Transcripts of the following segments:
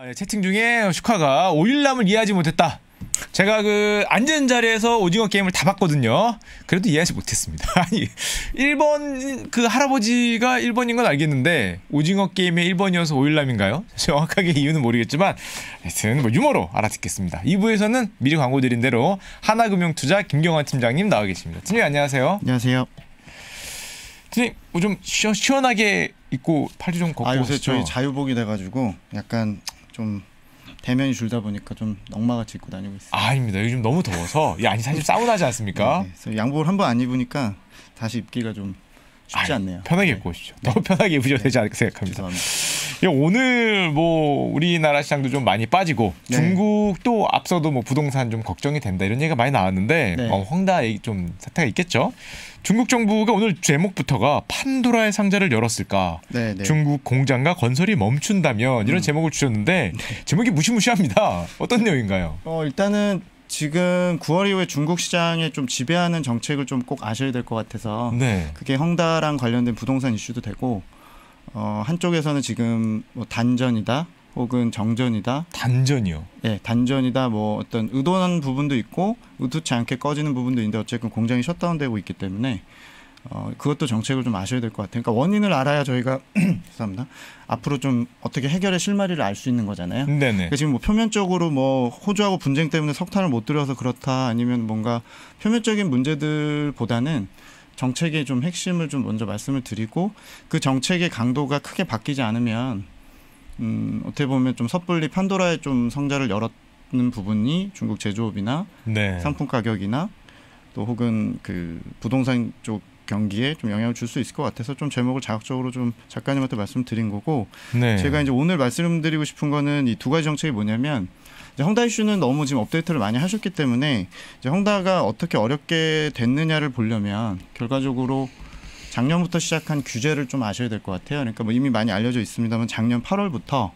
아, 예, 채팅 중에 슈카가 5일남을 이해하지 못했다. 제가 그 앉은 자리에서 오징어 게임을 다 봤거든요. 그래도 이해하지 못했습니다. 아니, 1번 그 할아버지가 1번인 건 알겠는데 오징어 게임의 1번이어서 5일남인가요? 정확하게 이유는 모르겠지만 하여튼 뭐 유머로 알아듣겠습니다. 2부에서는 미리 광고드린 대로 하나금융투자 김경환 팀장님 나와 계십니다. 팀장님 안녕하세요. 안녕하세요. 팀장님 뭐 좀 시원하게 입고 팔도 좀 걷고 아 요새 오시죠? 저희 자유복이 돼가지고 약간 좀 대면이 줄다 보니까 좀 넉마같이 입고 다니고 있어요. 아, 아닙니다. 요즘 너무 더워서 야, 아니 사실 네, 네. 사우나지 않습니까? 네, 네. 양복을 한번안 입으니까 다시 입기가 좀 쉽지 않네요. 편하게 입고 오시오 네. 더 편하게 입으셔도 네. 되지 않을까 생각합니다. 죄 오늘 뭐 우리나라 시장도 좀 많이 빠지고 네. 중국도 앞서도 뭐 부동산 좀 걱정이 된다 이런 얘기가 많이 나왔는데 네. 어, 황다 좀 사태가 있겠죠. 중국 정부가 오늘 제목부터가 판도라의 상자를 열었을까? 네네. 중국 공장과 건설이 멈춘다면 이런 음. 제목을 주셨는데 제목이 무시무시합니다. 어떤 내용인가요? 어 일단은 지금 9월 이후에 중국 시장에 좀 지배하는 정책을 좀 꼭 아셔야 될 것 같아서 네. 그게 헝다랑 관련된 부동산 이슈도 되고 어, 한쪽에서는 지금 뭐 단전이다 혹은 정전이다 단전이요. 예, 네, 단전이다 뭐 어떤 의도한 부분도 있고 의도치 않게 꺼지는 부분도 있는데 어쨌든 공장이 셧다운되고 있기 때문에 어, 그것도 정책을 좀 아셔야 될 것 같아요. 그러니까 원인을 알아야 저희가 죄송합니다. 앞으로 좀 어떻게 해결의 실마리를 알 수 있는 거잖아요. 네네. 그 지금 뭐 표면적으로 뭐 호주하고 분쟁 때문에 석탄을 못 들여서 그렇다 아니면 뭔가 표면적인 문제들보다는 정책의 좀 핵심을 좀 먼저 말씀을 드리고 그 정책의 강도가 크게 바뀌지 않으면 음, 어떻게 보면 좀 섣불리 판도라의 좀 성자를 열었는 부분이 중국 제조업이나 네. 상품 가격이나 또 혹은 그 부동산 쪽 경기에 좀 영향을 줄 수 있을 것 같아서 좀 제목을 자극적으로 좀 작가님한테 말씀드린 거고 네. 제가 이제 오늘 말씀드리고 싶은 거는 이 두 가지 정책이 뭐냐면 헝다 이슈는 너무 지금 업데이트를 많이 하셨기 때문에 이제 헝다가 어떻게 어렵게 됐느냐를 보려면 결과적으로 작년부터 시작한 규제를 좀 아셔야 될 것 같아요. 그러니까 뭐 이미 많이 알려져 있습니다만 작년 8월부터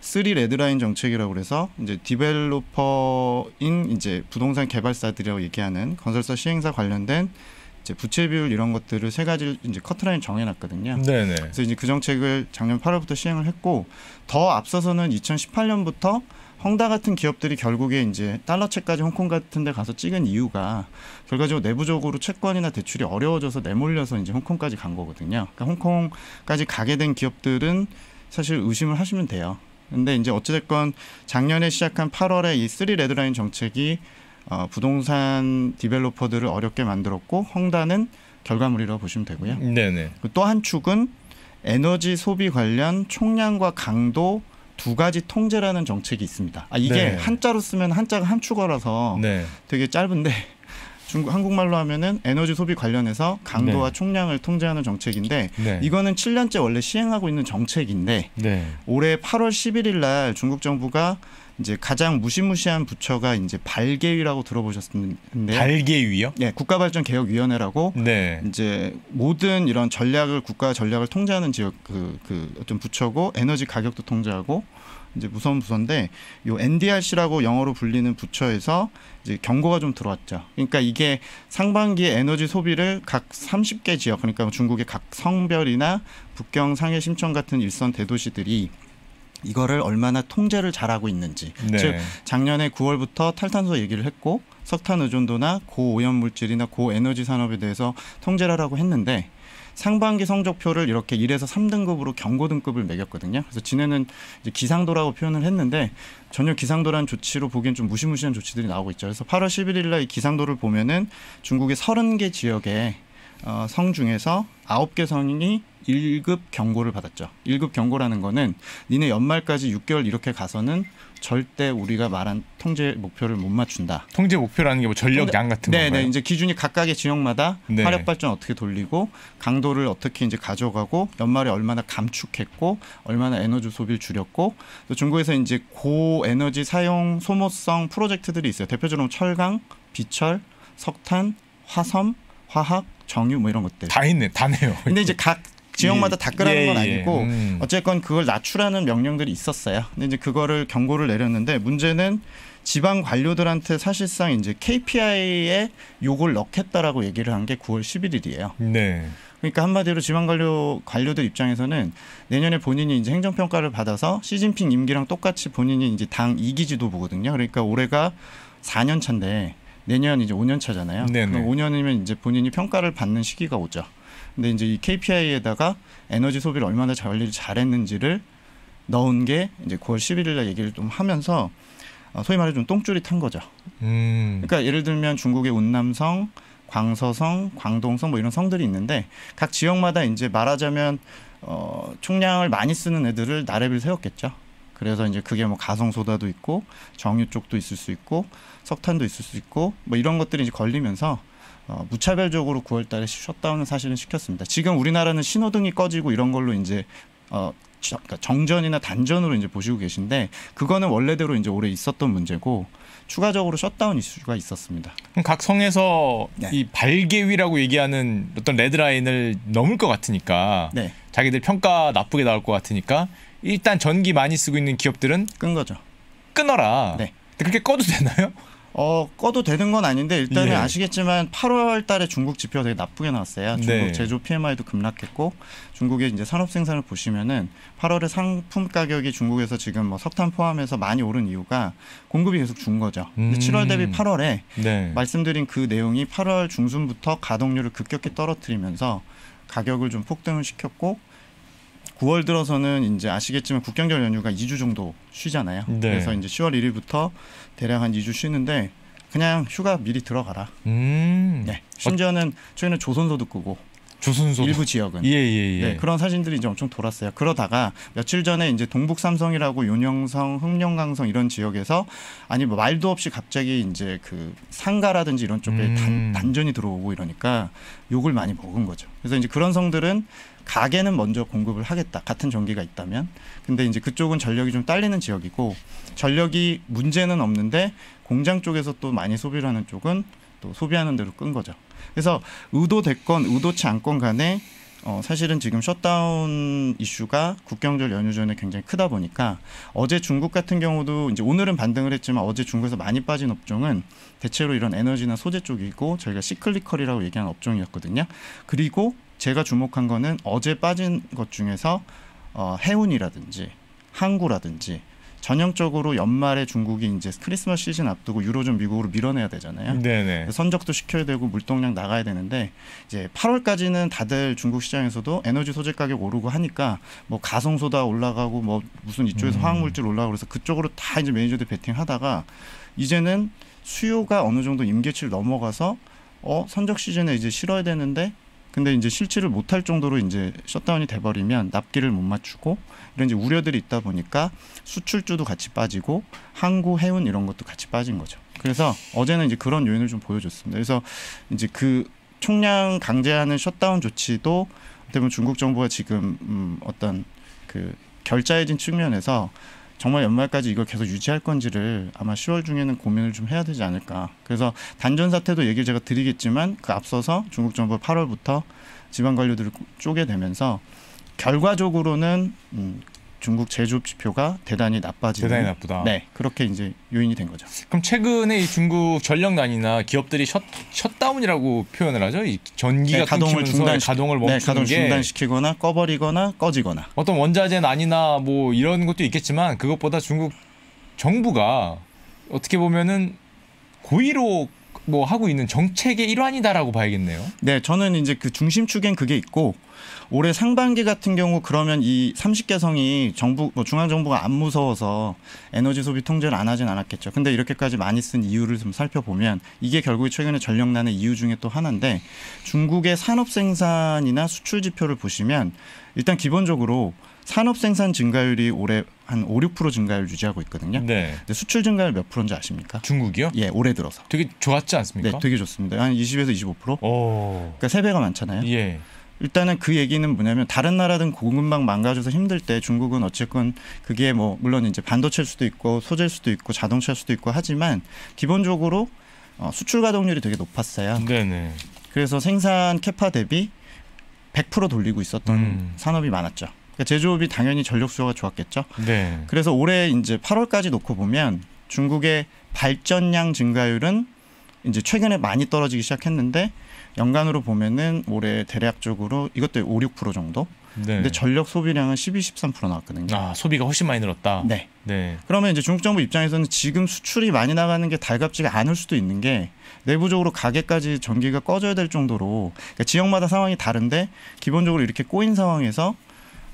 3 레드라인 정책이라고 그래서 이제 디벨로퍼인 이제 부동산 개발사들이라고 얘기하는 건설사 시행사 관련된 이제 부채 비율 이런 것들을 세 가지를 이제 커트라인 정해놨거든요. 네네. 그래서 이제 그 정책을 작년 8월부터 시행을 했고 더 앞서서는 2018년부터 헝다 같은 기업들이 결국에 이제 달러채까지 홍콩 같은 데 가서 찍은 이유가 결과적으로 내부적으로 채권이나 대출이 어려워져서 내몰려서 이제 홍콩까지 간 거거든요. 그러니까 홍콩까지 가게 된 기업들은 사실 의심을 하시면 돼요. 근데 이제 어찌됐건 작년에 시작한 8월에 이 쓰리 레드라인 정책이 어, 부동산 디벨로퍼들을 어렵게 만들었고 헝다는 결과물이라고 보시면 되고요. 네네. 또 한 축은 에너지 소비 관련 총량과 강도 두 가지 통제라는 정책이 있습니다. 아, 이게 네. 한자로 쓰면 한자가 한 축어라서 네. 되게 짧은데 중국 한국말로 하면은 에너지 소비 관련해서 강도와 네. 총량을 통제하는 정책인데 네. 이거는 7년째 원래 시행하고 있는 정책인데 네. 올해 8월 11일 날 중국 정부가 이제 가장 무시무시한 부처가 이제 발개위라고 들어보셨는데 발개위요? 네, 국가발전개혁위원회라고 네. 이제 모든 이런 전략을 국가 전략을 통제하는 지역 그, 그 어떤 부처고 에너지 가격도 통제하고 이제 무서운 부서인데 요 NDRC라고 영어로 불리는 부처에서 이제 경고가 좀 들어왔죠. 그러니까 이게 상반기에 에너지 소비를 각 30개 지역 그러니까 중국의 각 성별이나 북경, 상해, 심천 같은 일선 대도시들이 이거를 얼마나 통제를 잘하고 있는지. 네. 즉 작년에 9월부터 탈탄소 얘기를 했고 석탄 의존도나 고오염 물질이나 고에너지 산업에 대해서 통제를 하라고 했는데 상반기 성적표를 이렇게 1에서 3등급으로 경고 등급을 매겼거든요. 그래서 지네는 기상도라고 표현을 했는데 전혀 기상도란 조치로 보기엔 좀 무시무시한 조치들이 나오고 있죠. 그래서 8월 11일 날 기상도를 보면은 중국의 30개 지역에 어, 성 중에서 아홉 개 성이 인 1급 경고를 받았죠. 1급 경고라는 거는 니네 연말까지 6개월 이렇게 가서는 절대 우리가 말한 통제 목표를 못 맞춘다. 통제 목표라는 게 뭐 전력 양 같은 네, 네, 이제 기준이 각각의 지역마다 네. 화력 발전 어떻게 돌리고 강도를 어떻게 이제 가져가고 연말에 얼마나 감축했고 얼마나 에너지 소비를 줄였고 또 중국에서 이제 고 에너지 사용 소모성 프로젝트들이 있어요. 대표적으로 철강, 비철, 석탄, 화섬, 화학 정유 뭐 이런 것들 다 있네 다네요. 근데 이제 각 지역마다 예, 닦으라는 예, 건 예. 아니고 음. 어쨌건 그걸 낮추라는 명령들이 있었어요. 근데 이제 그거를 경고를 내렸는데 문제는 지방 관료들한테 사실상 이제 KPI에 욕을 넣겠다라고 얘기를 한 게 9월 11일이에요. 네. 그러니까 한마디로 지방 관료 관료들 입장에서는 내년에 본인이 이제 행정 평가를 받아서 시진핑 임기랑 똑같이 본인이 이제 당 이기 지도보거든요. 그러니까 올해가 4년 차인데 내년 이제 5년 차잖아요. 네네. 그럼 5년이면 이제 본인이 평가를 받는 시기가 오죠. 근데 이제 이 KPI에다가 에너지 소비를 얼마나 관리를 잘했는지를 넣은 게 이제 9월 11일 날 얘기를 좀 하면서 어, 소위 말해 좀 똥줄이 탄 거죠. 음. 그러니까 예를 들면 중국의 운남성, 광서성, 광동성 뭐 이런 성들이 있는데 각 지역마다 이제 말하자면 어, 총량을 많이 쓰는 애들을 나래를 세웠겠죠. 그래서 이제 그게 뭐 가성소다도 있고 정유 쪽도 있을 수 있고 석탄도 있을 수 있고 뭐 이런 것들이 이제 걸리면서 어, 무차별적으로 9월 달에 셧다운을 사실은 시켰습니다. 지금 우리나라는 신호등이 꺼지고 이런 걸로 이제 어, 그러니까 정전이나 단전으로 이제 보시고 계신데 그거는 원래대로 이제 올해 있었던 문제고 추가적으로 셧다운 이슈가 있었습니다. 각 성에서 네. 이 발개위라고 얘기하는 어떤 레드라인을 넘을 것 같으니까 네. 자기들 평가 나쁘게 나올 것 같으니까 일단 전기 많이 쓰고 있는 기업들은 끈 거죠. 끊어라. 네. 그렇게 꺼도 되나요? 어 꺼도 되는 건 아닌데 일단은 예. 아시겠지만 8월달에 중국 지표가 되게 나쁘게 나왔어요. 중국 네. 제조 PMI도 급락했고 중국의 이제 산업 생산을 보시면은 8월에 상품 가격이 중국에서 지금 뭐 석탄 포함해서 많이 오른 이유가 공급이 계속 준 거죠. 음. 7월 대비 8월에 네. 말씀드린 그 내용이 8월 중순부터 가동률을 급격히 떨어뜨리면서 가격을 좀 폭등을 시켰고 9월 들어서는 이제 아시겠지만 국경절 연휴가 2주 정도 쉬잖아요. 네. 그래서 이제 10월 1일부터 대략 한 2주 쉬는데 그냥 휴가 미리 들어가라. 음. 네. 심지어는 저희는 어. 조선소도 끄고 조선소 일부 지역은 예, 예, 예. 네, 그런 사진들이 이제 엄청 돌았어요. 그러다가 며칠 전에 이제 동북 삼성이라고 윤영성, 흑령강성 이런 지역에서 아니 뭐 말도 없이 갑자기 이제 그 상가라든지 이런 쪽에 음. 단, 단전이 들어오고 이러니까 욕을 많이 먹은 거죠. 그래서 이제 그런 성들은 가게는 먼저 공급을 하겠다. 같은 전기가 있다면. 근데 이제 그쪽은 전력이 좀 딸리는 지역이고 전력이 문제는 없는데 공장 쪽에서 또 많이 소비를 하는 쪽은 또 소비하는 대로 끈 거죠. 그래서 의도됐건 의도치 않건 간에 어, 사실은 지금 셧다운 이슈가 국경절 연휴 전에 굉장히 크다 보니까 어제 중국 같은 경우도 이제 오늘은 반등을 했지만 어제 중국에서 많이 빠진 업종은 대체로 이런 에너지나 소재 쪽이고 저희가 시클리컬이라고 얘기하는 업종이었거든요. 그리고 제가 주목한 거는 어제 빠진 것 중에서 어, 해운이라든지 항구라든지 전형적으로 연말에 중국이 이제 크리스마스 시즌 앞두고 유로 좀 미국으로 밀어내야 되잖아요. 네네. 선적도 시켜야 되고 물동량 나가야 되는데 이제 8월까지는 다들 중국 시장에서도 에너지 소재 가격 오르고 하니까 뭐 가성소다 올라가고 뭐 무슨 이쪽에서 음. 화학물질 올라가고 그래서 그쪽으로 다 이제 매니저들 베팅하다가 이제는 수요가 어느 정도 임계치를 넘어가서 어 선적 시즌에 이제 실어야 되는데 근데 이제 실질을 못할 정도로 이제 셧다운이 돼버리면 납기를 못 맞추고 이런 이제 우려들이 있다 보니까 수출주도 같이 빠지고 항구 해운 이런 것도 같이 빠진 거죠. 그래서 어제는 이제 그런 요인을 좀 보여줬습니다. 그래서 이제 그 총량 강제하는 셧다운 조치도 대부분 중국 정부가 지금 음 어떤 그 결자해진 측면에서 정말 연말까지 이걸 계속 유지할 건지를 아마 10월 중에는 고민을 좀 해야 되지 않을까. 그래서 단전 사태도 얘기를 제가 드리겠지만 그 앞서서 중국 정부 8월부터 지방 관료들을 쪼개되면서 결과적으로는 음, 중국 제조 업 지표가 대단히 나빠지 대단히 나쁘다. 네 그렇게 이제 요인이 된 거죠. 그럼 최근에 이 중국 전력난이나 기업들이 셧 셧다운이라고 표현을 하죠. 이 전기가 네, 가동을 중단 가동을 네, 멈추는 네, 가동 중단시키거나 꺼버리거나 꺼지거나 어떤 원자재 난이나 뭐 이런 것도 있겠지만 그것보다 중국 정부가 어떻게 보면은 고의로 뭐 하고 있는 정책의 일환이다라고 봐야겠네요. 네, 저는 이제 그 중심축엔 그게 있고 올해 상반기 같은 경우 그러면 이 30개성이 정부 뭐 중앙 정부가 안 무서워서 에너지 소비 통제를 안 하진 않았겠죠. 근데 이렇게까지 많이 쓴 이유를 좀 살펴보면 이게 결국 최근에 전력난의 이유 중에 또 하나인데 중국의 산업 생산이나 수출 지표를 보시면 일단 기본적으로 산업 생산 증가율이 올해 한 5, 6% 증가율 유지하고 있거든요. 네. 근데 수출 증가율 몇 프로인지 아십니까? 중국이요? 예, 올해 들어서. 되게 좋았지 않습니까? 네, 되게 좋습니다. 한 20에서 25%? 오. 그러니까 세배가 많잖아요. 예. 일단은 그 얘기는 뭐냐면 다른 나라 든 공급망 망가져서 힘들 때 중국은 어쨌건 그게 뭐 물론 이제 반도체일 수도 있고 소재일 수도 있고 자동차일 수도 있고 하지만 기본적으로 어, 수출 가동률이 되게 높았어요. 네네. 그래서 생산 캐파 대비 100% 돌리고 있었던 음. 산업이 많았죠. 그러니까 제조업이 당연히 전력 수요가 좋았겠죠. 네. 그래서 올해 이제 8월까지 놓고 보면 중국의 발전량 증가율은 이제 최근에 많이 떨어지기 시작했는데 연간으로 보면은 올해 대략적으로 이것도 5, 6% 정도. 네. 근데 전력 소비량은 12, 13% 나왔거든요. 아, 소비가 훨씬 많이 늘었다. 네. 네. 그러면 이제 중국 정부 입장에서는 지금 수출이 많이 나가는 게 달갑지가 않을 수도 있는 게 내부적으로 가게까지 전기가 꺼져야 될 정도로 그러니까 지역마다 상황이 다른데 기본적으로 이렇게 꼬인 상황에서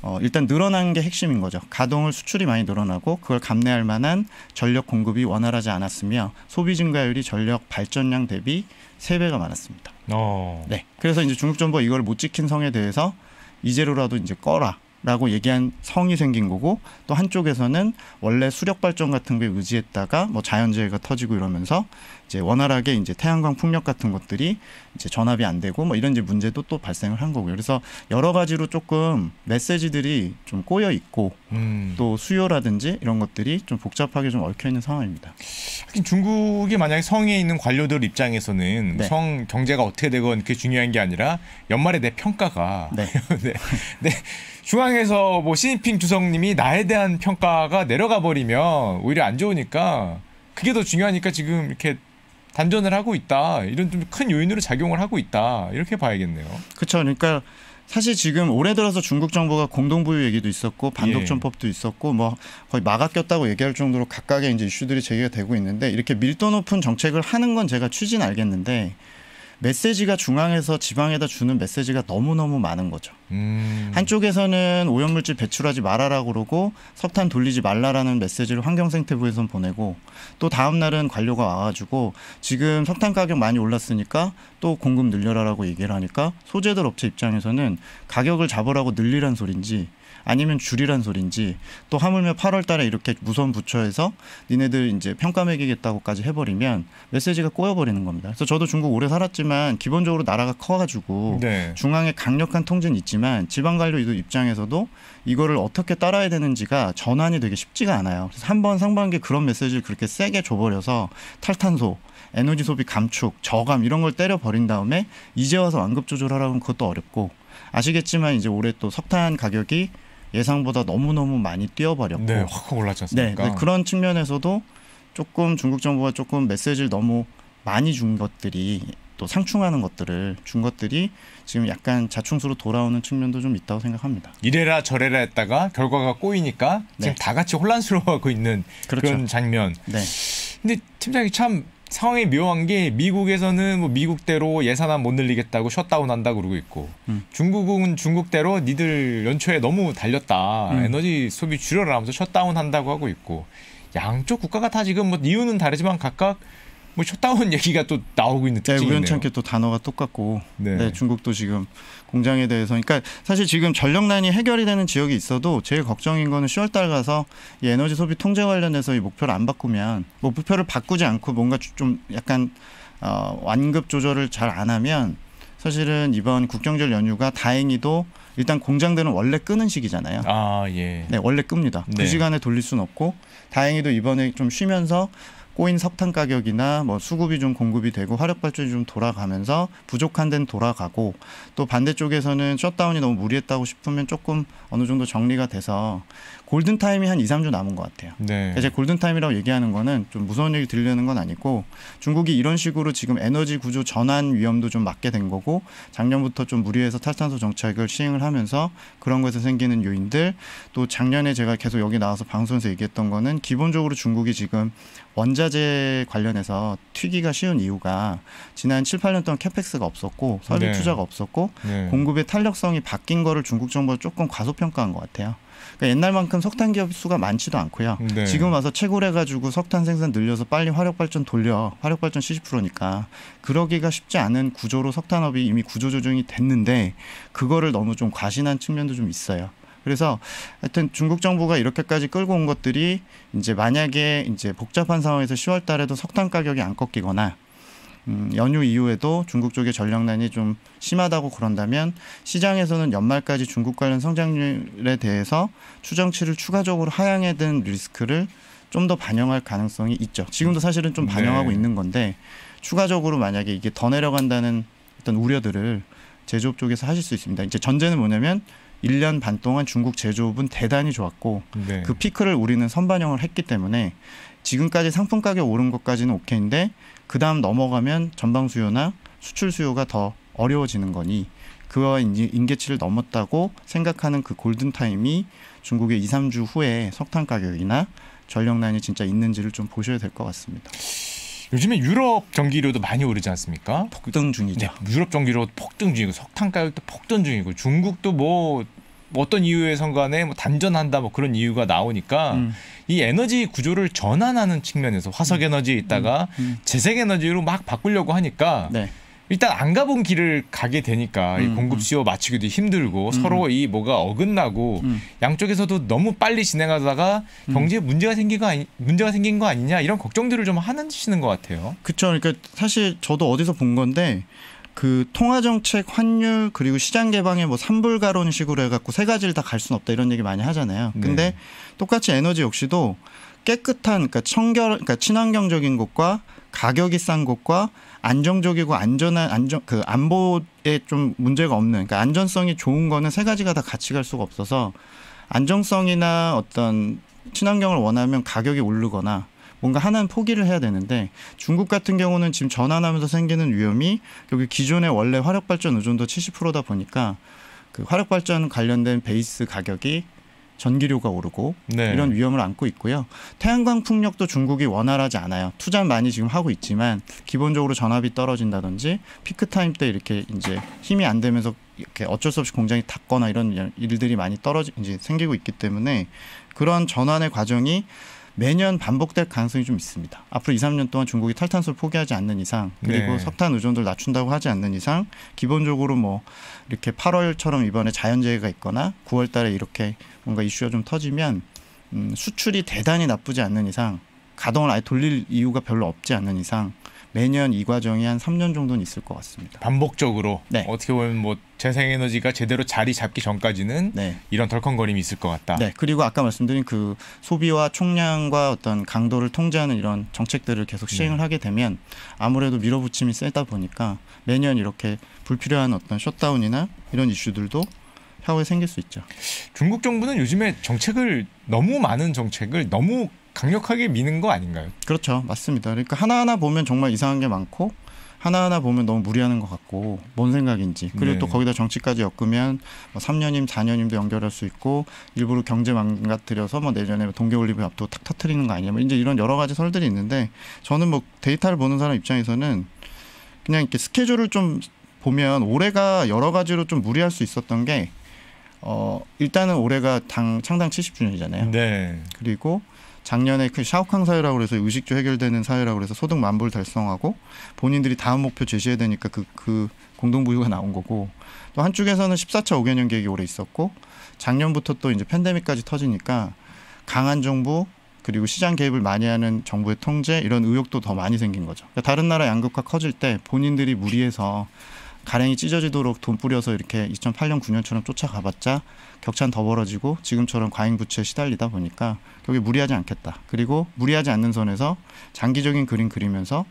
어, 일단 늘어난 게 핵심인 거죠. 가동을 수출이 많이 늘어나고 그걸 감내할 만한 전력 공급이 원활하지 않았으며 소비 증가율이 전력 발전량 대비 3배가 많았습니다. 어. 네. 그래서 이제 중국 정부가 이걸 못 지킨 성에 대해서 이제로라도 이제 꺼라. 라고 얘기한 성이 생긴 거고 또 한쪽에서는 원래 수력 발전 같은 걸 의지했다가 뭐 자연재해가 터지고 이러면서 이제 원활하게 이제 태양광 풍력 같은 것들이 이제 전압이 안 되고 뭐 이런 이제 문제도 또 발생을 한 거고요. 그래서 여러 가지로 조금 메시지들이 좀 꼬여 있고 음. 또 수요라든지 이런 것들이 좀 복잡하게 좀 얽혀 있는 상황입니다. 하긴 중국이 만약에 성에 있는 관료들 입장에서는 네. 성 경제가 어떻게 되건 그게 중요한 게 아니라 연말에 내 평가가 네. 네. 네. 중앙에서 뭐 시진핑 주석님이 나에 대한 평가가 내려가 버리면 오히려 안 좋으니까 그게 더 중요하니까 지금 이렇게 단전을 하고 있다 이런 좀 큰 요인으로 작용을 하고 있다 이렇게 봐야겠네요. 그렇죠. 그러니까 사실 지금 올해 들어서 중국 정부가 공동부유 얘기도 있었고 반독점법도 예. 있었고 뭐 거의 막아꼈다고 얘기할 정도로 각각의 이제 이슈들이 제기가 되고 있는데 이렇게 밀도 높은 정책을 하는 건 제가 추진 알겠는데 메시지가 중앙에서 지방에다 주는 메시지가 너무너무 많은 거죠. 음. 한쪽에서는 오염물질 배출하지 말아라 그러고 석탄 돌리지 말라라는 메시지를 환경생태부에선 보내고 또 다음날은 관료가 와가지고 지금 석탄 가격 많이 올랐으니까 또 공급 늘려라라고 얘기를 하니까 소재들 업체 입장에서는 가격을 잡으라고 늘리란 소린지 아니면 줄이란 소린지 또 하물며 8월 달에 이렇게 무선 부처에서 니네들 이제 평가 매기겠다고까지 해버리면 메시지가 꼬여버리는 겁니다. 그래서 저도 중국 오래 살았지만 기본적으로 나라가 커가지고 네. 중앙에 강력한 통제는 있지만 지방관료 입장에서도 이거를 어떻게 따라야 되는지가 전환이 되게 쉽지가 않아요. 그래서 한번 상반기에 그런 메시지를 그렇게 세게 줘버려서 탈탄소 에너지 소비 감축, 저감 이런 걸 때려 버린 다음에 이제 와서 완급 조절하라면 그것도 어렵고 아시겠지만 이제 올해 또 석탄 가격이 예상보다 너무너무 많이 뛰어버렸고 네, 확 올랐잖습니까? 네, 그런 측면에서도 조금 중국 정부가 조금 메시지를 너무 많이 준 것들이 또 상충하는 것들을 준 것들이 지금 약간 자충수로 돌아오는 측면도 좀 있다고 생각합니다. 이래라 저래라 했다가 결과가 꼬이니까 네. 지금 다 같이 혼란스러워하고 있는 그렇죠. 그런 장면. 네. 근데 팀장이 참 상황이 묘한 게 미국에서는 뭐 미국대로 예산안 못 늘리겠다고 셧다운 한다 그러고 있고 음. 중국은 중국대로 니들 연초에 너무 달렸다 음. 에너지 소비 줄여라 하면서 셧다운 한다고 하고 있고 양쪽 국가가 다 지금 뭐 이유는 다르지만 각각 뭐 셧다운 얘기가 또 나오고 있는 네, 특징이네요. 네, 우연찮게 또 단어가 똑같고 네. 네 중국도 지금 공장에 대해서. 그러니까 사실 지금 전력난이 해결이 되는 지역이 있어도 제일 걱정인 거는 10월달 가서 이 에너지 소비 통제 관련해서 이 목표를 안 바꾸면 뭐 목표를 바꾸지 않고 뭔가 좀 약간 어, 완급 조절을 잘 안 하면 사실은 이번 국경절 연휴가 다행히도 일단 공장들은 원래 끄는 시기잖아요. 아 예. 네 원래 끕니다. 그 네. 그 시간에 돌릴 수는 없고 다행히도 이번에 좀 쉬면서 꼬인 석탄 가격이나 뭐 수급이 좀 공급이 되고 화력 발전이 좀 돌아가면서 부족한 데는 돌아가고 또 반대쪽에서는 셧다운이 너무 무리했다고 싶으면 조금 어느 정도 정리가 돼서 골든 타임이 한 2, 3주 남은 것 같아요. 네. 그러니까 이제 골든 타임이라고 얘기하는 거는 좀 무서운 얘기 들리는 건 아니고 중국이 이런 식으로 지금 에너지 구조 전환 위험도 좀 맞게 된 거고 작년부터 좀 무리해서 탈탄소 정책을 시행을 하면서 그런 것에서 생기는 요인들 또 작년에 제가 계속 여기 나와서 방송에서 얘기했던 거는 기본적으로 중국이 지금 원자재 관련해서 튀기가 쉬운 이유가 지난 7, 8년 동안 캐펙스가 없었고 설비 네. 투자가 없었고 네. 공급의 탄력성이 바뀐 거를 중국 정부가 조금 과소평가한 것 같아요. 그러니까 옛날만큼 석탄 기업 수가 많지도 않고요. 네. 지금 와서 채굴해 가지고 석탄 생산 늘려서 빨리 화력 발전 돌려. 화력 발전 70%니까 그러기가 쉽지 않은 구조로 석탄업이 이미 구조 조정이 됐는데 그거를 너무 좀 과신한 측면도 좀 있어요. 그래서 하여튼 중국 정부가 이렇게까지 끌고 온 것들이 이제 만약에 이제 복잡한 상황에서 10월 달에도 석탄 가격이 안 꺾이거나 음, 연휴 이후에도 중국 쪽의 전력난이 좀 심하다고 그런다면 시장에서는 연말까지 중국 관련 성장률에 대해서 추정치를 추가적으로 하향해 든 리스크를 좀 더 반영할 가능성이 있죠. 지금도 사실은 좀 반영하고 네. 있는 건데 추가적으로 만약에 이게 더 내려간다는 어떤 우려들을 제조업 쪽에서 하실 수 있습니다. 이제 전제는 뭐냐면 일년반 동안 중국 제조업은 대단히 좋았고 네. 그 피크를 우리는 선반영을 했기 때문에 지금까지 상품 가격 오른 것까지는 오케이인데 그다음 넘어가면 전방 수요나 수출 수요가 더 어려워지는 거니 그와 인계치를 넘었다고 생각하는 그 골든 타임이 중국의 2, 3주 후에 석탄 가격이나 전력난이 진짜 있는지를 좀 보셔야 될 것 같습니다. 요즘에 유럽 전기료도 많이 오르지 않습니까? 폭등 중이죠. 네, 유럽 전기료 폭등 중이고 석탄 가격도 폭등 중이고 중국도 뭐 어떤 이유에선 간에 뭐 단전한다 뭐 그런 이유가 나오니까 음. 이 에너지 구조를 전환하는 측면에서 화석 음. 에너지에 있다가 음. 음. 재생 에너지로 막 바꾸려고 하니까 네. 일단 안 가본 길을 가게 되니까 음, 이 음. 공급 수요 맞추기도 힘들고 음, 음. 서로 이 뭐가 어긋나고 음. 양쪽에서도 너무 빨리 진행하다가 음. 경제에 문제가 생긴 거 아니, 문제가 생긴 거 아니냐 이런 걱정들을 좀 하시는 는것 같아요. 그렇죠. 그러니까 사실 저도 어디서 본 건데 그 통화 정책 환율 그리고 시장 개방의 뭐 산불가론식으로 해갖고 세 가지를 다 갈 수는 없다 이런 얘기 많이 하잖아요. 네. 근데 네. 똑같이 에너지 역시도 깨끗한 그러니까 청결 그러니까 친환경적인 곳과 가격이 싼 곳과 안정적이고 안전한 안정그 안보에 좀 문제가 없는 그러니까 안전성이 좋은 거는 세 가지가 다 같이 갈 수가 없어서 안정성이나 어떤 친환경을 원하면 가격이 오르거나 뭔가 하나는 포기를 해야 되는데 중국 같은 경우는 지금 전환하면서 생기는 위험이 여기 기존의 원래 화력 발전 의존도 70%다 보니까 그 화력 발전 관련된 베이스 가격이 전기료가 오르고 네. 이런 위험을 안고 있고요. 태양광 풍력도 중국이 원활하지 않아요. 투자 많이 지금 하고 있지만 기본적으로 전압이 떨어진다든지 피크 타임 때 이렇게 이제 힘이 안 되면서 이렇게 어쩔 수 없이 공장이 닫거나 이런 일들이 많이 떨어지 이제 생기고 있기 때문에 그런 전환의 과정이 매년 반복될 가능성이 좀 있습니다. 앞으로 2, 3년 동안 중국이 탈탄소를 포기하지 않는 이상 그리고 네. 석탄 의존도를 낮춘다고 하지 않는 이상 기본적으로 뭐 이렇게 8월처럼 이번에 자연재해가 있거나 9월 달에 이렇게 뭔가 이슈가 좀 터지면 음, 수출이 대단히 나쁘지 않는 이상 가동을 아예 돌릴 이유가 별로 없지 않는 이상 매년 이 과정이 한 3년 정도는 있을 것 같습니다. 반복적으로 네. 어떻게 보면 뭐 재생에너지가 제대로 자리 잡기 전까지는 네. 이런 덜컹거림이 있을 것 같다. 네. 그리고 아까 말씀드린 그 소비와 총량과 어떤 강도를 통제하는 이런 정책들을 계속 네. 시행을 하게 되면 아무래도 밀어붙임이 세다 보니까 매년 이렇게 불필요한 어떤 셧다운이나 이런 이슈들도 향후에 생길 수 있죠. 중국 정부는 요즘에 정책을 너무 많은 정책을 너무 강력하게 미는 거 아닌가요? 그렇죠. 맞습니다. 그러니까 하나하나 보면 정말 이상한 게 많고 하나하나 보면 너무 무리하는 것 같고 뭔 생각인지 그리고 네. 또 거기다 정치까지 엮으면 뭐 3년임 4년임도 연결할 수 있고 일부러 경제 망가뜨려서 뭐 내년에 뭐 동계올림픽 앞도 탁 터트리는 거 아니냐 뭐 이제 이런 여러 가지 설들이 있는데 저는 뭐 데이터를 보는 사람 입장에서는 그냥 이렇게 스케줄을 좀 보면 올해가 여러 가지로 좀 무리할 수 있었던 게 어, 일단은 올해가 당 창당 70주년이잖아요. 네. 그리고 작년에 그 샤오캉 사회라고 해서 의식주 해결되는 사회라고 해서 소득 만불 달성하고 본인들이 다음 목표 제시해야 되니까 그, 그 공동부유가 나온 거고 또 한쪽에서는 14차 5개년 계획이 오래 있었고 작년부터 또 이제 팬데믹까지 터지니까 강한 정부 그리고 시장 개입을 많이 하는 정부의 통제 이런 의혹도 더 많이 생긴 거죠. 그러니까 다른 나라 양극화 커질 때 본인들이 무리해서 가랭이 찢어지도록 돈 뿌려서 이렇게 2008년 9년처럼 쫓아가봤자 격차는 더 벌어지고 지금처럼 과잉 부채 시달리다 보니까 결국 무리하지 않겠다. 그리고 무리하지 않는 선에서 장기적인 그림 그리면서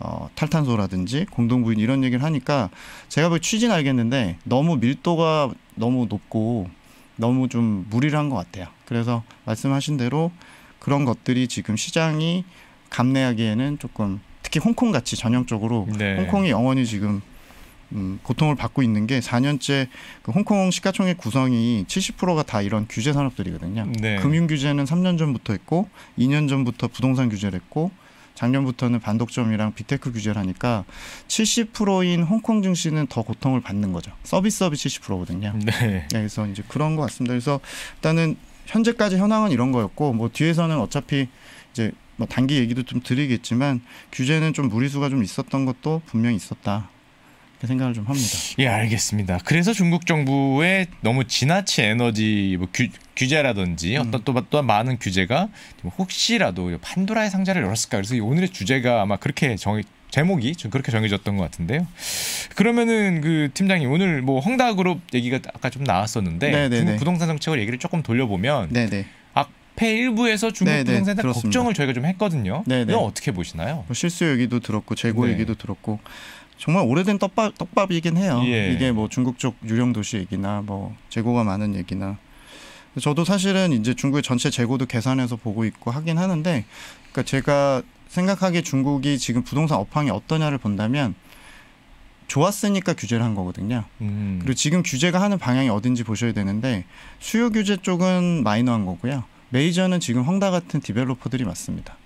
어, 탈탄소라든지 공동부인 이런 얘기를 하니까 제가 볼 취지는 알겠는데 너무 밀도가 너무 높고 너무 좀 무리를 한 것 같아요. 그래서 말씀하신 대로 그런 것들이 지금 시장이 감내하기에는 조금 특히 홍콩 같이 전형적으로 네. 홍콩이 영원히 지금 음, 고통을 받고 있는 게 4년째 그 홍콩 시가총액 구성이 70%가 다 이런 규제 산업들이거든요. 네. 금융 규제는 3년 전부터 했고 2년 전부터 부동산 규제를 했고 작년부터는 반독점이랑 비테크 규제를 하니까 70%인 홍콩 증시는 더 고통을 받는 거죠. 서비스업이 70%거든요. 네. 그래서 이제 그런 것 같습니다. 그래서 일단은 현재까지 현황은 이런 거였고 뭐 뒤에서는 어차피 이제 뭐 단기 얘기도 좀 드리겠지만 규제는 좀 무리수가 좀 있었던 것도 분명히 있었다. 그렇게 생각을 좀 합니다. 예, 알겠습니다. 그래서 중국 정부의 너무 지나친 에너지 뭐 규, 규제라든지 음. 어떤 또 또 많은 규제가 혹시라도 판도라의 상자를 열었을까 그래서 오늘의 주제가 아마 그렇게 정해 제목이 좀 그렇게 정해졌던 것 같은데요. 그러면은 그 팀장님 오늘 뭐 헝다그룹 얘기가 아까 좀 나왔었는데 네, 네, 중국 네. 부동산 정책을 얘기를 조금 돌려보면 네네. 앞에 일부에서 중국 네네. 부동산에 대한 걱정을 저희가 좀 했거든요. 네 이건 어떻게 보시나요? 뭐 실수 얘기도 들었고 재고 네. 얘기도 들었고 정말 오래된 떡밥, 떡밥이긴 해요. 예. 이게 뭐 중국 쪽 유령 도시 얘기나 뭐 재고가 많은 얘기나 저도 사실은 이제 중국의 전체 재고도 계산해서 보고 있고 하긴 하는데 그러니까 제가 생각하기에 중국이 지금 부동산 업황이 어떠냐를 본다면 좋았으니까 규제를 한 거거든요. 음. 그리고 지금 규제가 하는 방향이 어딘지 보셔야 되는데 수요 규제 쪽은 마이너한 거고요. 메이저는 지금 황다 같은 디벨로퍼들이 맞습니다.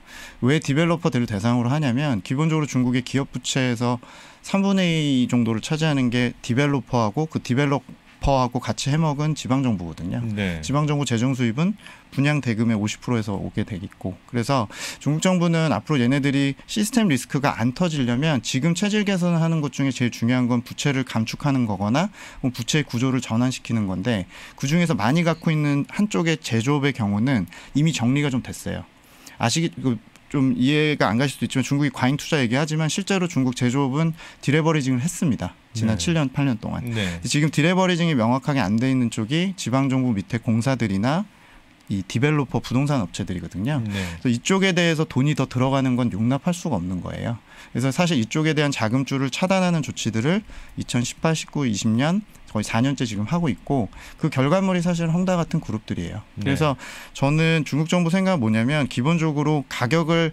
왜 디벨로퍼들을 대상으로 하냐면 기본적으로 중국의 기업 부채에서 삼분의 이 정도를 차지하는 게 디벨로퍼하고 그 디벨로퍼하고 같이 해먹은 지방정부거든요. 네. 지방정부 재정수입은 분양 대금의 50%에서 오게 돼 있고 그래서 중국 정부는 앞으로 얘네들이 시스템 리스크가 안 터지려면 지금 체질 개선하는 을것 중에 제일 중요한 건 부채를 감축하는 거거나 부채 구조를 전환시키는 건데 그중에서 많이 갖고 있는 한쪽의 제조업의 경우는 이미 정리가 좀 됐어요. 아시기 그좀 이해가 안 가실 수도 있지만 중국이 과잉 투자 얘기하지만 실제로 중국 제조업은 디레버리징을 했습니다. 지난 네. 7년 8년 동안. 네. 지금 디레버리징이 명확하게 안 돼 있는 쪽이 지방 정부 밑에 공사들이나 이 디벨로퍼 부동산 업체들이거든요. 네. 그래서 이쪽에 대해서 돈이 더 들어가는 건 용납할 수가 없는 거예요. 그래서 사실 이쪽에 대한 자금줄을 차단하는 조치들을 2018, 19, 20년 거의 4년째 지금 하고 있고 그 결과물이 사실 헝다 같은 그룹들이에요. 네. 그래서 저는 중국 정부 생각은 뭐냐면 기본적으로 가격을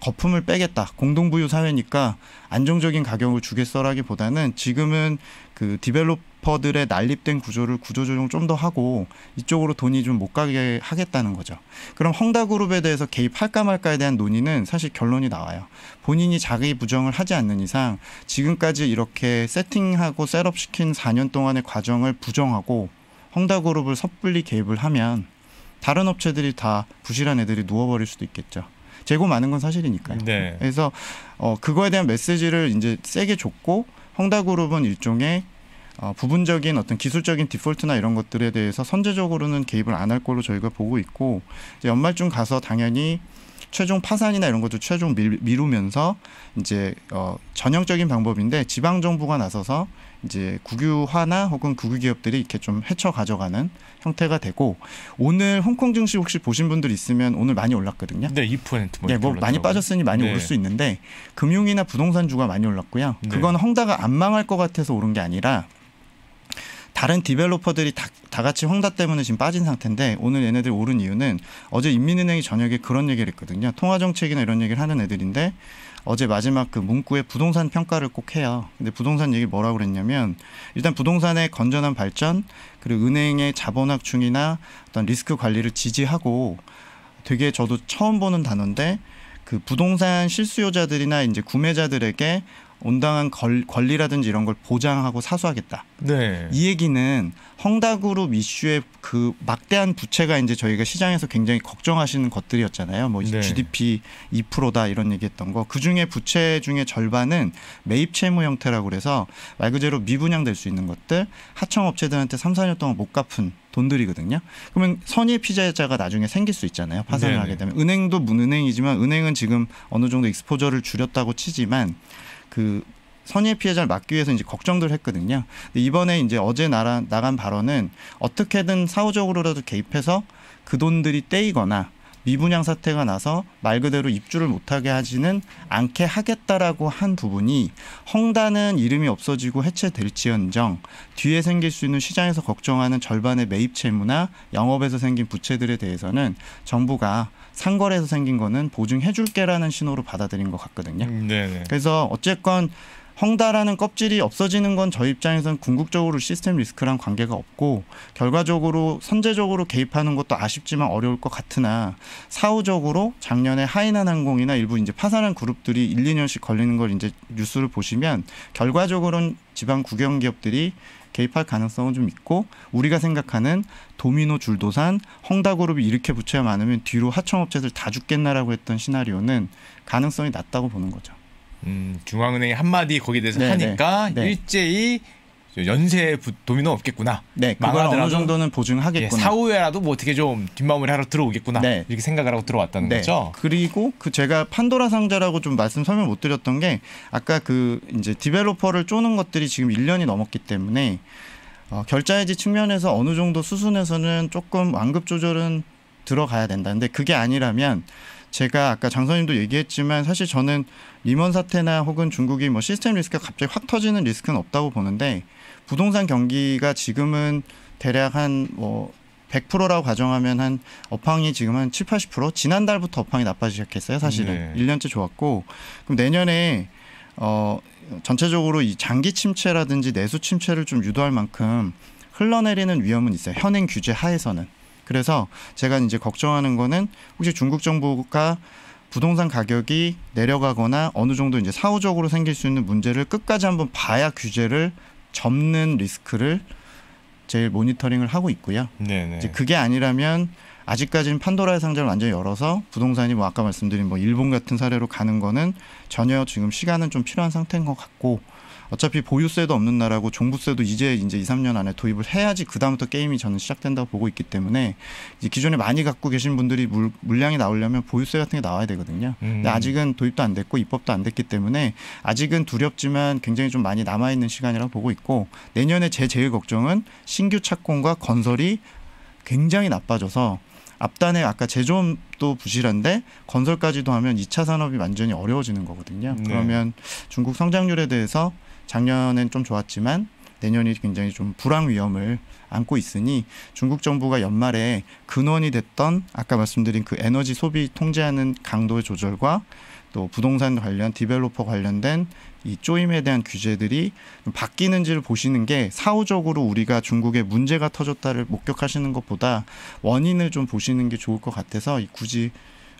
거품을 빼겠다. 공동부유 사회니까 안정적인 가격을 주겠어라기보다는 지금은 그 디벨롭 래퍼들의 난립된 구조를 구조조정 좀 더 하고 이쪽으로 돈이 좀 못 가게 하겠다는 거죠. 그럼 헝다그룹에 대해서 개입할까 말까에 대한 논의는 사실 결론이 나와요. 본인이 자기 부정을 하지 않는 이상 지금까지 이렇게 세팅하고 셋업시킨 4년 동안의 과정을 부정하고 헝다그룹을 섣불리 개입을 하면 다른 업체들이 다 부실한 애들이 누워버릴 수도 있겠죠. 재고 많은 건 사실이니까요. 네. 그래서 어, 그거에 대한 메시지를 이제 세게 줬고 헝다그룹은 일종의 어, 부분적인 어떤 기술적인 디폴트나 이런 것들에 대해서 선제적으로는 개입을 안 할 걸로 저희가 보고 있고 이제 연말쯤 가서 당연히 최종 파산이나 이런 것도 최종 미, 미루면서 이제 어, 전형적인 방법인데 지방 정부가 나서서 이제 국유화나 혹은 국유 기업들이 이렇게 좀 헤쳐 가져가는 형태가 되고 오늘 홍콩 증시 혹시 보신 분들 있으면 오늘 많이 올랐거든요. 네, 2%뭐 네, 뭐 많이 빠졌으니 많이 네. 오를 수 있는데 금융이나 부동산주가 많이 올랐고요. 네. 그건 헝다가 안 망할 것 같아서 오른 게 아니라 다른 디벨로퍼들이 다, 다 같이 황다 때문에 지금 빠진 상태인데 오늘 얘네들 오른 이유는 어제 인민은행이 저녁에 그런 얘기를 했거든요. 통화 정책이나 이런 얘기를 하는 애들인데 어제 마지막 그 문구에 부동산 평가를 꼭 해요. 근데 부동산 얘기 뭐라고 그랬냐면 일단 부동산의 건전한 발전 그리고 은행의 자본 확충이나 어떤 리스크 관리를 지지하고 되게 저도 처음 보는 단어인데 그 부동산 실수요자들이나 이제 구매자들에게 온당한 권리라든지 이런 걸 보장하고 사수하겠다. 네. 이 얘기는 헝다그룹 이슈의 그 막대한 부채가 이제 저희가 시장에서 굉장히 걱정하시는 것들이었잖아요. 뭐 네. GDP 2%다 이런 얘기했던 거. 그 중에 부채 중에 절반은 매입 채무 형태라고 그래서 말 그대로 미분양될 수 있는 것들 하청업체들한테 3, 4년 동안 못 갚은 돈들이거든요. 그러면 선의 피해자가 나중에 생길 수 있잖아요. 파산을 네 하게 되면 은행도 문은행이지만 은행은 지금 어느 정도 익스포저를 줄였다고 치지만 그 선의 피해자를 막기 위해서 이제 걱정들 을 했거든요. 근데 이번에 이제 어제 나라, 나간 발언은 어떻게든 사후적으로라도 개입해서 그 돈들이 떼이거나 미분양 사태가 나서 말 그대로 입주를 못하게 하지는 않게 하겠다라고 한 부분이 헝다는 이름이 없어지고 해체될지언정 뒤에 생길 수 있는 시장에서 걱정하는 절반의 매입채무나 영업에서 생긴 부채들에 대해서는 정부가 상거래에서 생긴 거는 보증해줄게라는 신호로 받아들인 것 같거든요. 네 그래서 어쨌건 헝다라는 껍질이 없어지는 건 저희 입장에선 궁극적으로 시스템 리스크랑 관계가 없고 결과적으로 선제적으로 개입하는 것도 아쉽지만 어려울 것 같으나 사후적으로 작년에 하이난 항공이나 일부 이제 파산한 그룹들이 1, 2년씩 걸리는 걸 이제 뉴스를 보시면 결과적으로는 지방 국영 기업들이 개입할 가능성은 좀 있고 우리가 생각하는 도미노 줄도산 헝다그룹이 이렇게 부채가 많으면 뒤로 하청업체들 다 죽겠나라고 했던 시나리오는 가능성이 낮다고 보는 거죠. 음, 중앙은행이 한마디 거기에 대해서 네네. 네. 하니까 네 일제히 연쇄 도미노 없겠구나. 네, 그걸 어느 정도는 보증하겠구나. 예, 사후에라도 뭐 어떻게 좀 뒷마무리 하러 들어오겠구나. 네. 이렇게 생각을 하고 들어왔다는 네. 거죠. 그리고 그 제가 판도라 상자라고 좀 말씀 설명 못 드렸던 게 아까 그 이제 디벨로퍼를 쪼는 것들이 지금 1년이 넘었기 때문에 어, 결자해지 측면에서 어느 정도 수순에서는 조금 완급 조절은 들어가야 된다. 근데 그게 아니라면 제가 아까 장선님도 얘기했지만 사실 저는 리먼 사태나 혹은 중국이 뭐 시스템 리스크가 갑자기 확 터지는 리스크는 없다고 보는데 부동산 경기가 지금은 대략 한 뭐 100%라고 가정하면 한 업황이 지금 한 7, 80% 지난달부터 업황이 나빠지셨겠어요, 사실은. 네. 1년째 좋았고. 그럼 내년에 어 전체적으로 이 장기 침체라든지 내수 침체를 좀 유도할 만큼 흘러내리는 위험은 있어요. 현행 규제 하에서는. 그래서 제가 이제 걱정하는 거는 혹시 중국 정부가 부동산 가격이 내려가거나 어느 정도 이제 사후적으로 생길 수 있는 문제를 끝까지 한번 봐야 규제를 접는 리스크를 제일 모니터링을 하고 있고요. 네네. 네. 이제 그게 아니라면 아직까지는 판도라의 상자를 완전히 열어서 부동산이 뭐 아까 말씀드린 뭐 일본 같은 사례로 가는 거는 전혀 지금 시간은 좀 필요한 상태인 것 같고 어차피 보유세도 없는 나라고 종부세도 이제 이제 2, 3년 안에 도입을 해야지 그다음부터 게임이 저는 시작된다고 보고 있기 때문에 이제 기존에 많이 갖고 계신 분들이 물, 물량이 나오려면 보유세 같은 게 나와야 되거든요. 음. 근데 아직은 도입도 안 됐고 입법도 안 됐기 때문에 아직은 두렵지만 굉장히 좀 많이 남아 있는 시간이라고 보고 있고 내년에 제 제일 걱정은 신규 착공과 건설이 굉장히 나빠져서 앞단에 아까 제조업도 부실한데 건설까지도 하면 2차 산업이 완전히 어려워지는 거거든요. 네. 그러면 중국 성장률에 대해서 작년엔 좀 좋았지만 내년이 굉장히 좀 불황 위험을 안고 있으니 중국 정부가 연말에 근원이 됐던 아까 말씀드린 그 에너지 소비 통제하는 강도 조절과 또 부동산 관련 디벨로퍼 관련된 이조임에 대한 규제들이 바뀌는지를 보시는 게 사후적으로 우리가 중국에 문제가 터졌다를 목격하시는 것보다 원인을 좀 보시는 게 좋을 것 같아서 굳이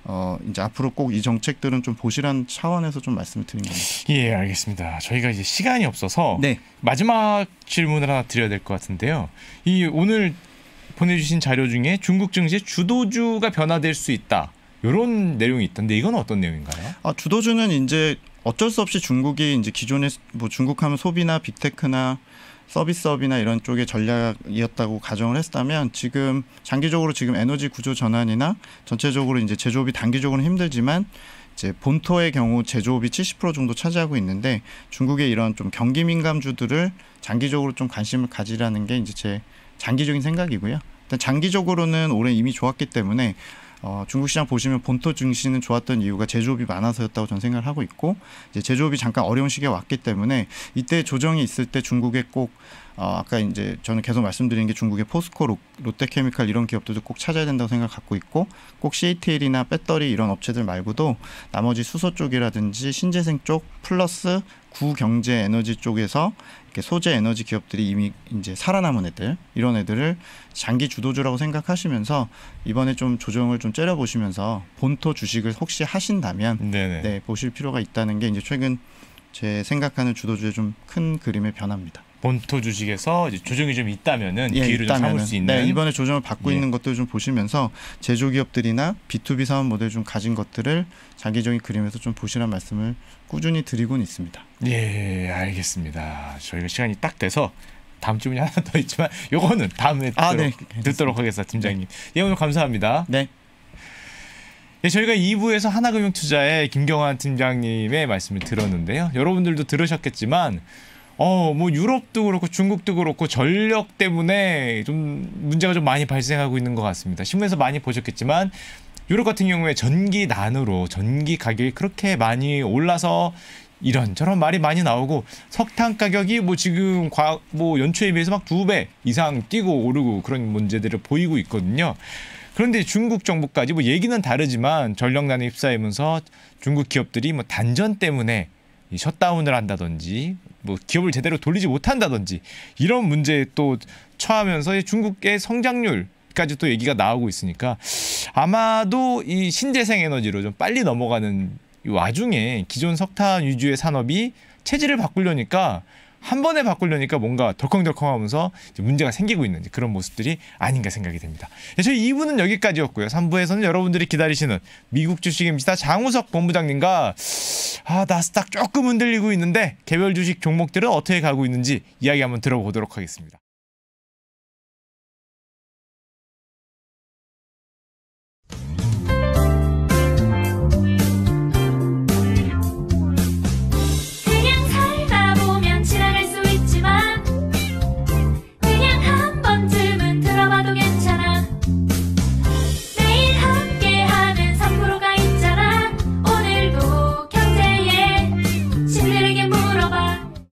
어 이제 앞으로 꼭 이 정책들은 좀보시라는 차원에서 좀 말씀을 드린 겁니다. 예, 알겠습니다. 저희가 이제 시간이 없어서 네. 마지막 질문을 하나 드려야 될 것 같은데요. 이 오늘 보내주신 자료 중에 중국 증시의 주도주가 변화될 수 있다. 이런 내용이 있던데 이건 어떤 내용인가요? 아, 주도주는 이제 어쩔 수 없이 중국이 이제 기존에 뭐 중국 하면 소비나 빅테크나 서비스업이나 이런 쪽의 전략이었다고 가정을 했다면 지금 장기적으로 지금 에너지 구조 전환이나 전체적으로 이제 제조업이 단기적으로는 힘들지만 이제 본토의 경우 제조업이 70% 정도 차지하고 있는데 중국의 이런 좀 경기 민감주들을 장기적으로 좀 관심을 가지라는 게 이제 제 장기적인 생각이고요. 일단 장기적으로는 올해 이미 좋았기 때문에 어, 중국 시장 보시면 본토 증시는 좋았던 이유가 제조업이 많아서였다고 저는 생각을 하고 있고 이제 제조업이 잠깐 어려운 시기에 왔기 때문에 이때 조정이 있을 때 중국에 꼭 어, 아까 이제 저는 계속 말씀드린게 중국의 포스코, 롯데케미칼 이런 기업들도 꼭 찾아야 된다고 생각 갖고 있고 꼭 CATL이나 배터리 이런 업체들 말고도 나머지 수소 쪽이라든지 신재생 쪽 플러스 구경제 에너지 쪽에서 소재 에너지 기업들이 이미 이제 살아남은 애들 이런 애들을 장기 주도주라고 생각하시면서 이번에 좀 조정을 좀 째려 보시면서 본토 주식을 혹시 하신다면 네네. 네 보실 필요가 있다는 게 이제 최근 제 생각하는 주도주의 좀큰 그림의 변화입니다. 본토 주식에서 조정이 좀 있다면은 예, 기회를 있다면은. 좀 삼을 수 네, 있는 네, 이번에 조정을 받고 예. 있는 것들 좀 보시면서 제조 기업들이나 B2B 사업 모델 좀 가진 것들을 장기적인 그림에서 좀 보시란 말씀을 꾸준히 드리곤 있습니다. 예, 알겠습니다. 저희가 시간이 딱 돼서 다음 주문이 하나 더 있지만 요거는 다음에 아, 듣도록, 네. 듣도록 하겠습니다. 팀장님. 네. 예, 오늘 감사합니다. 네. 예, 저희가 2부에서 하나금융투자의 김경환 팀장님의 말씀을 들었는데요. 여러분들도 들으셨겠지만 어, 뭐 유럽도 그렇고 중국도 그렇고 전력 때문에 좀 문제가 좀 많이 발생하고 있는 것 같습니다. 신문에서 많이 보셨겠지만 유럽 같은 경우에 전기 난으로 전기 가격이 그렇게 많이 올라서 이런 저런 말이 많이 나오고 석탄 가격이 뭐 지금 과 뭐 연초에 비해서 막 두 배 이상 뛰고 오르고 그런 문제들을 보이고 있거든요. 그런데 중국 정부까지 뭐 얘기는 다르지만 전력난에 휩싸이면서 중국 기업들이 뭐 단전 때문에 이 셧다운을 한다든지 뭐 기업을 제대로 돌리지 못한다든지 이런 문제에 또 처하면서 중국의 성장률 까지 또 얘기가 나오고 있으니까 아마도 이 신재생 에너지로 좀 빨리 넘어가는 이 와중에 기존 석탄 위주의 산업이 체질을 바꾸려니까 한 번에 바꾸려니까 뭔가 덜컹덜컹하면서 문제가 생기고 있는 그런 모습들이 아닌가 생각이 됩니다. 예, 저희 2부는 여기까지였고요. 3부에서는 여러분들이 기다리시는 미국 주식입니다. 장우석 본부장님과 아 나스닥 조금 흔들리고 있는데 개별 주식 종목들은 어떻게 가고 있는지 이야기 한번 들어보도록 하겠습니다.